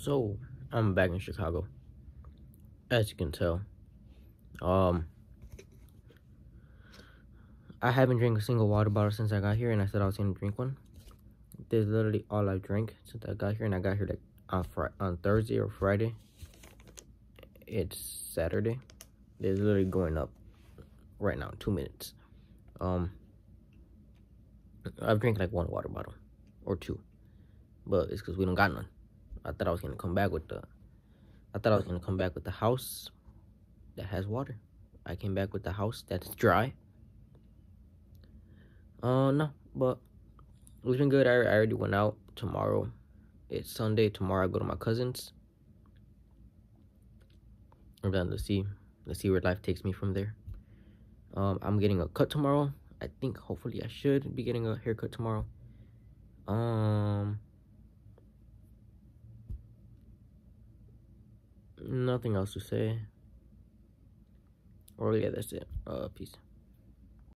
So, I'm back in Chicago. As you can tell. Um, I haven't drank a single water bottle since I got here, and I said I was going to drink one. This is literally all I drank since I got here, and I got here like on, on Thursday or Friday. It's Saturday. This is literally going up right now, two minutes. Um, I've drank like one water bottle or two, but it's because we don't got none. I thought I was gonna come back with the I thought I was gonna come back with the house that has water. I came back with the house that's dry. Uh no, but it's been good. I, I already went out tomorrow. It's Sunday. Tomorrow I go to my cousin's. And then let's see. Let's see where life takes me from there. Um, I'm getting a cut tomorrow. I think hopefully I should be getting a haircut tomorrow. nothing else to say. Or yeah, that's it. Uh, peace.